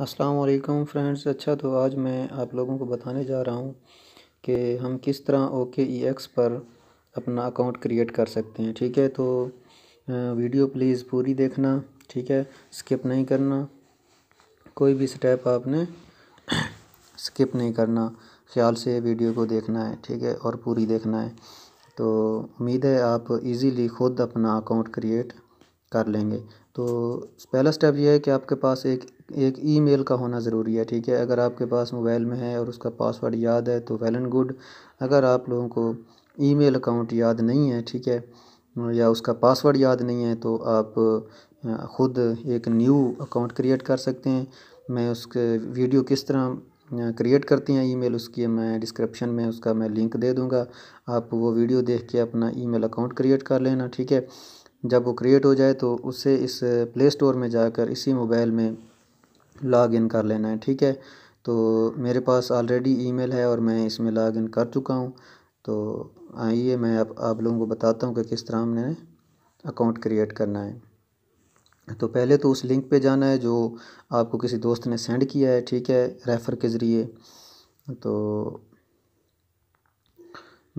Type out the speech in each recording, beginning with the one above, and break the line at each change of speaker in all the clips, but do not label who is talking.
अस्सलाम वालेकुम फ्रेंड्स अच्छा तो आज मैं आप लोगों को बताने जा रहा हूँ कि हम किस तरह ओ के ई एक्स पर अपना अकाउंट क्रिएट कर सकते हैं ठीक है तो वीडियो प्लीज़ पूरी देखना ठीक है स्किप नहीं करना कोई भी स्टेप आपने स्किप नहीं करना ख्याल से वीडियो को देखना है ठीक है और पूरी देखना है तो उम्मीद है आप इजीली ख़ुद अपना अकाउंट क्रिएट कर लेंगे तो पहला स्टेप ये है कि आपके पास एक एक ईमेल का होना ज़रूरी है ठीक है अगर आपके पास मोबाइल में है और उसका पासवर्ड याद है तो वेल एंड गुड अगर आप लोगों को ईमेल अकाउंट याद नहीं है ठीक है या उसका पासवर्ड याद नहीं है तो आप ख़ुद एक न्यू अकाउंट क्रिएट कर सकते हैं मैं उसके वीडियो किस तरह क्रिएट करती हैं ईमेल उसकी मैं डिस्क्रिप्शन में उसका मैं लिंक दे दूंगा आप वो वीडियो देख के अपना ईमेल अकाउंट क्रिएट कर लेना ठीक है जब वो क्रिएट हो जाए तो उसे इस प्ले स्टोर में जाकर इसी मोबाइल में लॉग इन कर लेना है ठीक है तो मेरे पास ऑलरेडी ईमेल है और मैं इसमें लॉग इन कर चुका हूँ तो आइए मैं आप, आप लोगों को बताता हूँ कि किस तरह हमने अकाउंट क्रिएट करना है तो पहले तो उस लिंक पे जाना है जो आपको किसी दोस्त ने सेंड किया है ठीक है रेफ़र के ज़रिए तो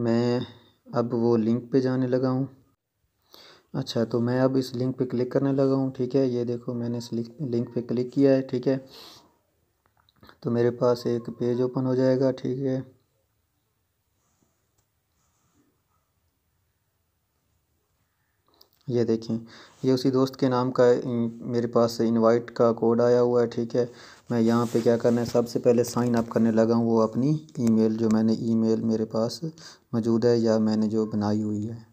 मैं अब वो लिंक पे जाने लगा हूँ अच्छा तो मैं अब इस लिंक पे क्लिक करने लगा हूँ ठीक है ये देखो मैंने इस लिंक पे क्लिक किया है ठीक है तो मेरे पास एक पेज ओपन हो जाएगा ठीक है ये देखें ये उसी दोस्त के नाम का मेरे पास इनवाइट का कोड आया हुआ है ठीक है मैं यहाँ पे क्या करना है सबसे पहले साइन अप करने लगा हूँ वो अपनी ईमेल जो मैंने ईमेल मेरे पास मौजूद है या मैंने जो बनाई हुई है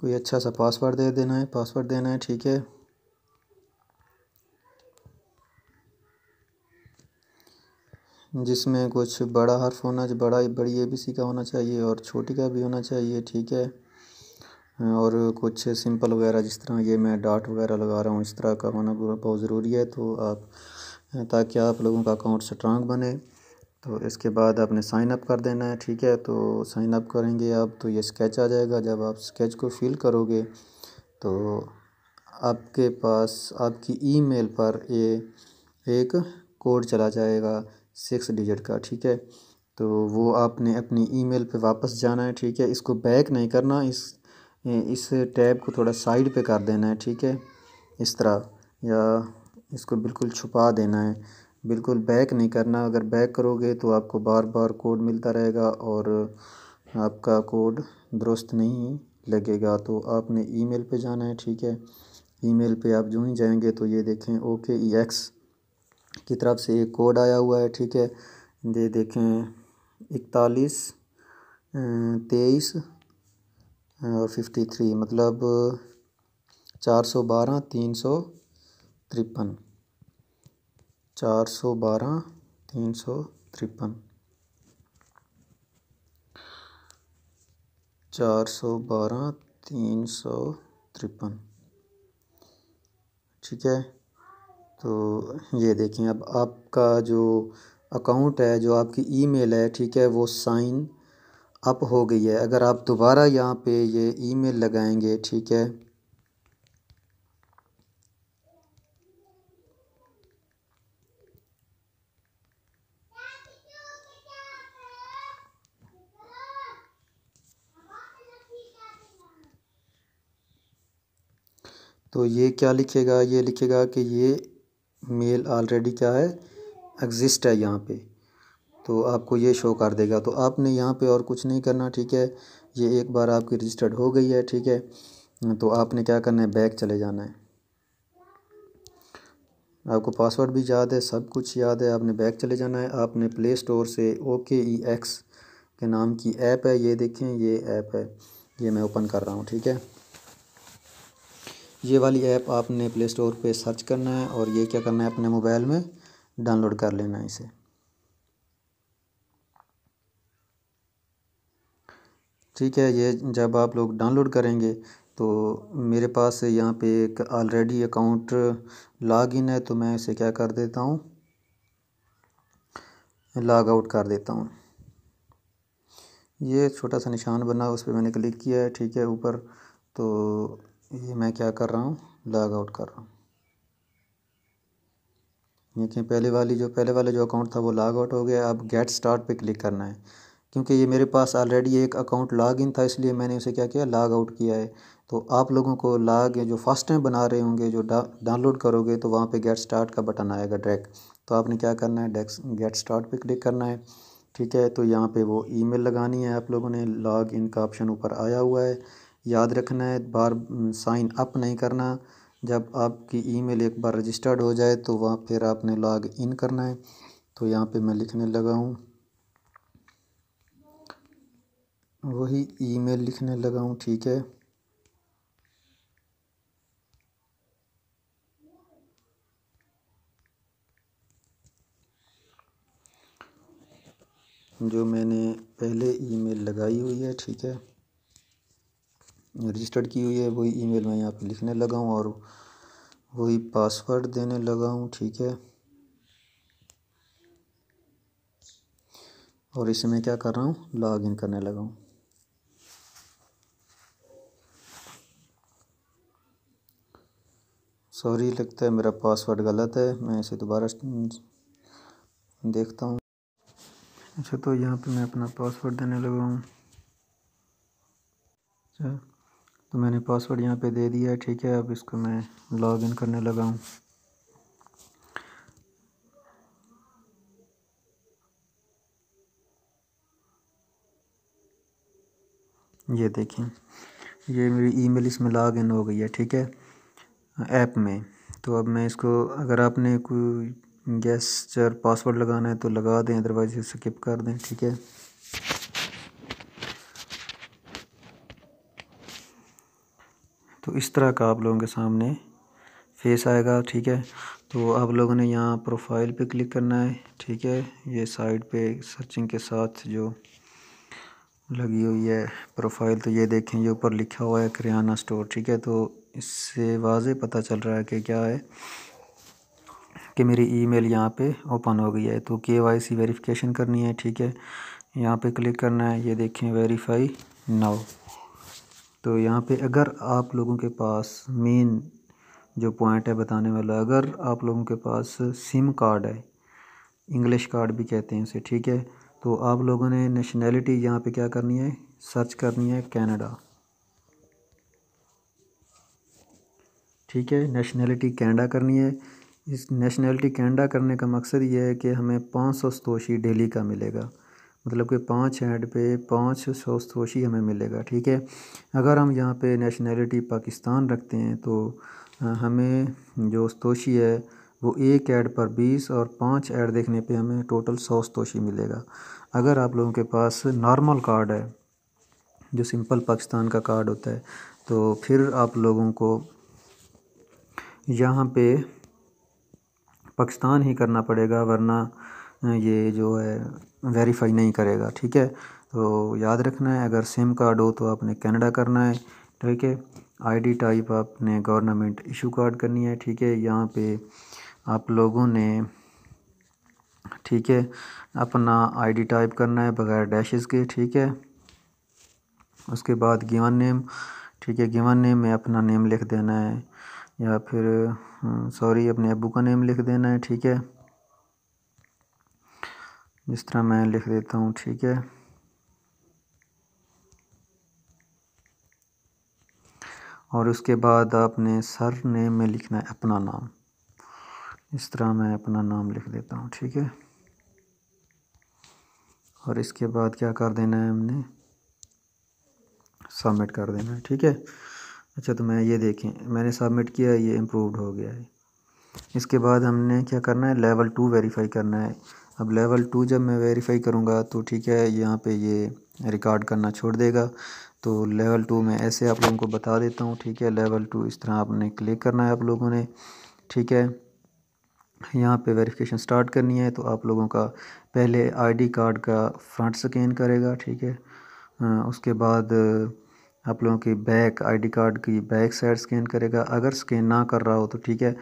कोई अच्छा सा पासवर्ड दे देना है पासवर्ड देना है ठीक है जिसमें कुछ बड़ा हर्फ होना बड़ा बड़ी ए बी सी का होना चाहिए और छोटी का भी होना चाहिए ठीक है और कुछ सिंपल वगैरह जिस तरह ये मैं डाट वगैरह लगा रहा हूँ इस तरह का होना बहुत ज़रूरी है तो आप ताकि आप लोगों का अकाउंट स्ट्रांग बने तो इसके बाद आपने साइन अप कर देना है ठीक है तो साइन अप करेंगे आप तो ये स्केच आ जाएगा जब आप स्केच को फिल करोगे तो आपके पास आपकी ईमेल पर ये एक कोड चला जाएगा सिक्स डिजिट का ठीक है तो वो आपने अपनी ईमेल पे वापस जाना है ठीक है इसको बैक नहीं करना इस इस टैब को थोड़ा साइड पे कर देना है ठीक है इस तरह या इसको बिल्कुल छुपा देना है बिल्कुल बैक नहीं करना अगर बैक करोगे तो आपको बार बार कोड मिलता रहेगा और आपका कोड दुरुस्त नहीं लगेगा तो आपने ईमेल पे जाना है ठीक है ईमेल पे आप जो ही जाएंगे तो ये देखें ओके ई एक्स की तरफ से एक कोड आया हुआ है ठीक है ये देखें इकतालीस तेईस फिफ्टी थ्री मतलब चार सौ बारह तीन सौ तिरपन चार सौ बारह तीन सौ तिरपन चार सौ बारह तीन सौ तिरपन ठीक है तो ये देखें अब आपका जो अकाउंट है जो आपकी ईमेल है ठीक है वो साइन अप हो गई है अगर आप दोबारा यहाँ पे ये ईमेल लगाएंगे ठीक है तो ये क्या लिखेगा ये लिखेगा कि ये मेल ऑलरेडी क्या है एग्ज़िस्ट है यहाँ पे तो आपको ये शो कर देगा तो आपने यहाँ पे और कुछ नहीं करना ठीक है ये एक बार आपकी रजिस्टर्ड हो गई है ठीक है तो आपने क्या करना है बैक चले जाना है आपको पासवर्ड भी याद है सब कुछ याद है आपने बैक चले जाना है आपने प्ले स्टोर से ओके ई एक्स के नाम की ऐप है ये देखें ये ऐप है ये मैं ओपन कर रहा हूँ ठीक है ये वाली ऐप आपने प्ले स्टोर पर सर्च करना है और ये क्या करना है अपने मोबाइल में डाउनलोड कर लेना है इसे ठीक है ये जब आप लोग डाउनलोड करेंगे तो मेरे पास यहाँ पे एक ऑलरेडी अकाउंट लॉग इन है तो मैं इसे क्या कर देता हूँ लॉग आउट कर देता हूँ ये छोटा सा निशान बना उस पर मैंने क्लिक किया है ठीक है ऊपर तो ये मैं क्या कर रहा हूँ लॉग आउट कर रहा हूँ देखिए पहले वाली जो पहले वाला जो अकाउंट था वो लॉग आउट हो गया अब गेट स्टार्ट पे क्लिक करना है क्योंकि ये मेरे पास ऑलरेडी एक अकाउंट लॉग इन था इसलिए मैंने उसे क्या किया लॉग आउट किया है तो आप लोगों को लॉग जो फर्स्ट टाइम बना रहे होंगे जो डाउनलोड करोगे तो वहाँ पे गेट स्टार्ट का बटन आएगा डायरेक्ट तो आपने क्या करना है डेक्स गेट स्टार्ट पे क्लिक करना है ठीक है तो यहाँ पे वो ईमेल लगानी है आप लोगों ने लॉग इन का ऑप्शन ऊपर आया हुआ है याद रखना है बार साइन अप नहीं करना जब आपकी ईमेल एक बार रजिस्टर्ड हो जाए तो वहाँ फिर आपने लॉग इन करना है तो यहाँ पे मैं लिखने लगा हूँ वही ईमेल लिखने लगा हूँ ठीक है जो मैंने पहले ईमेल लगाई हुई है ठीक है रजिस्टर्ड की हुई है वही ईमेल मैं यहाँ पे लिखने लगा हूँ और वही पासवर्ड देने लगा हूँ ठीक है और इसे मैं क्या कर रहा हूँ लॉग इन करने लगा हूँ सॉरी लगता है मेरा पासवर्ड गलत है मैं इसे दोबारा देखता हूँ अच्छा तो यहाँ पे मैं अपना पासवर्ड देने लगा हूँ अच्छा तो मैंने पासवर्ड यहाँ पे दे दिया है ठीक है अब इसको मैं लॉग इन करने लगा हूँ ये देखें ये मेरी ईमेल इसमें लॉग इन हो गई है ठीक है ऐप में तो अब मैं इसको अगर आपने कोई गेस्चर पासवर्ड लगाना है तो लगा दें अदरवाइज स्किप कर दें ठीक है तो इस तरह का आप लोगों के सामने फेस आएगा ठीक है तो आप लोगों ने यहाँ प्रोफाइल पे क्लिक करना है ठीक है ये साइड पे सर्चिंग के साथ जो लगी हुई है प्रोफाइल तो ये देखें ये ऊपर लिखा हुआ है करियाना स्टोर ठीक है तो इससे वाज पता चल रहा है कि क्या है कि मेरी ईमेल यहाँ पर ओपन हो गई है तो के वाई सी वेरीफिकेशन करनी है ठीक है यहाँ पर क्लिक करना है ये देखें वेरीफाई नाउ तो यहाँ पे अगर आप लोगों के पास मेन जो पॉइंट है बताने वाला अगर आप लोगों के पास सिम कार्ड है इंग्लिश कार्ड भी कहते हैं उसे ठीक है तो आप लोगों ने नेशनैलिटी यहाँ पे क्या करनी है सर्च करनी है कनाडा ठीक है नेशनैलिटी कैनेडा करनी है इस नेशनैलिटी कैनेडा करने का मकसद ये है कि हमें पाँच सौ डेली का मिलेगा मतलब कि पाँच हैंड पे पाँच सोशी हमें मिलेगा ठीक है अगर हम यहाँ पे नेशनलिटी पाकिस्तान रखते हैं तो हमें जो सतोशी है वो एक ऐड पर बीस और पाँच ऐड देखने पे हमें टोटल सौ सतोशी मिलेगा अगर आप लोगों के पास नॉर्मल कार्ड है जो सिंपल पाकिस्तान का कार्ड होता है तो फिर आप लोगों को यहाँ पे पाकिस्तान ही करना पड़ेगा वरना ये जो है वेरीफाई नहीं करेगा ठीक है तो याद रखना है अगर सिम कार्ड हो तो आपने कनाडा करना है ठीक है आईडी टाइप आपने गवर्नमेंट इशू कार्ड करनी है ठीक है यहाँ पे आप लोगों ने ठीक है अपना आईडी टाइप करना है बगैर डैशेस के ठीक है उसके बाद गिवन नेम ठीक है गिवन नेम में अपना नेम लिख देना है या फिर सॉरी हम्म, अपने अबू का नेम लिख देना है ठीक है जिस तरह मैं लिख देता हूँ ठीक है और उसके बाद आपने सर नेम में लिखना है अपना नाम इस तरह मैं अपना नाम लिख देता हूँ ठीक है और इसके बाद क्या कर देना है हमने सबमिट कर देना है ठीक है अच्छा तो मैं ये देखें मैंने सबमिट किया ये इम्प्रूवड हो गया है इसके बाद हमने क्या करना है लेवल टू वेरीफाई करना है अब लेवल टू जब मैं वेरीफाई करूँगा तो ठीक है यहाँ पे ये रिकॉर्ड करना छोड़ देगा तो लेवल टू में ऐसे आप लोगों को बता देता हूँ ठीक है लेवल टू इस तरह आपने क्लिक करना है आप लोगों ने ठीक है यहाँ पे वेरिफिकेशन स्टार्ट करनी है तो आप लोगों का पहले आईडी कार्ड का फ्रंट स्कैन करेगा ठीक है उसके बाद आप लोगों की बैक आईडी कार्ड की बैक साइड स्कैन करेगा अगर स्कैन ना कर रहा हो तो ठीक है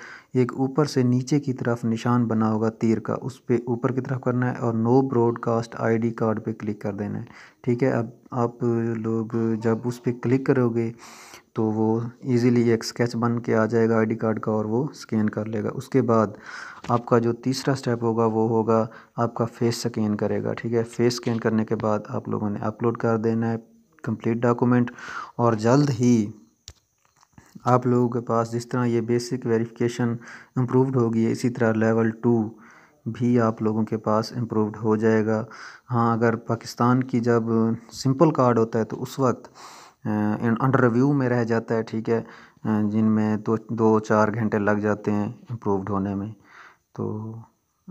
एक ऊपर से नीचे की तरफ निशान बना होगा तीर का उस पर ऊपर की तरफ करना है और नो ब्रॉडकास्ट आईडी कार्ड पे क्लिक कर देना है ठीक है अब आप लोग जब उस पर क्लिक करोगे तो वो इजीली एक स्केच बन के आ जाएगा आईडी कार्ड का और वो स्कैन कर लेगा उसके बाद आपका जो तीसरा स्टेप होगा वो होगा आपका फेस स्कैन करेगा ठीक है फेस स्कैन करने के बाद आप लोगों ने अपलोड कर देना है कंप्लीट डॉक्यूमेंट और जल्द ही आप लोगों के पास जिस तरह ये बेसिक वेरिफिकेशन इम्प्रूवड होगी इसी तरह लेवल टू भी आप लोगों के पास इम्प्रूवड हो जाएगा हाँ अगर पाकिस्तान की जब सिंपल कार्ड होता है तो उस वक्त अंडर रिव्यू में रह जाता है ठीक है जिनमें दो दो चार घंटे लग जाते हैं इम्प्रूवड होने में तो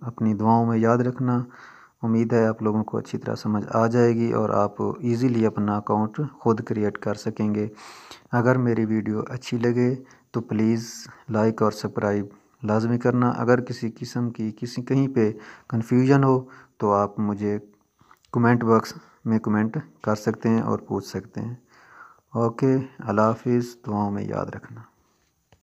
अपनी दुआओं में याद रखना उम्मीद है आप लोगों को अच्छी तरह समझ आ जाएगी और आप इजीली अपना अकाउंट खुद क्रिएट कर सकेंगे अगर मेरी वीडियो अच्छी लगे तो प्लीज़ लाइक और सब्सक्राइब लाजमी करना अगर किसी किस्म की किसी कहीं पे कन्फ्यूजन हो तो आप मुझे कमेंट बॉक्स में कमेंट कर सकते हैं और पूछ सकते हैं ओके अल्लाह हाफिज़ दुआओं में याद रखना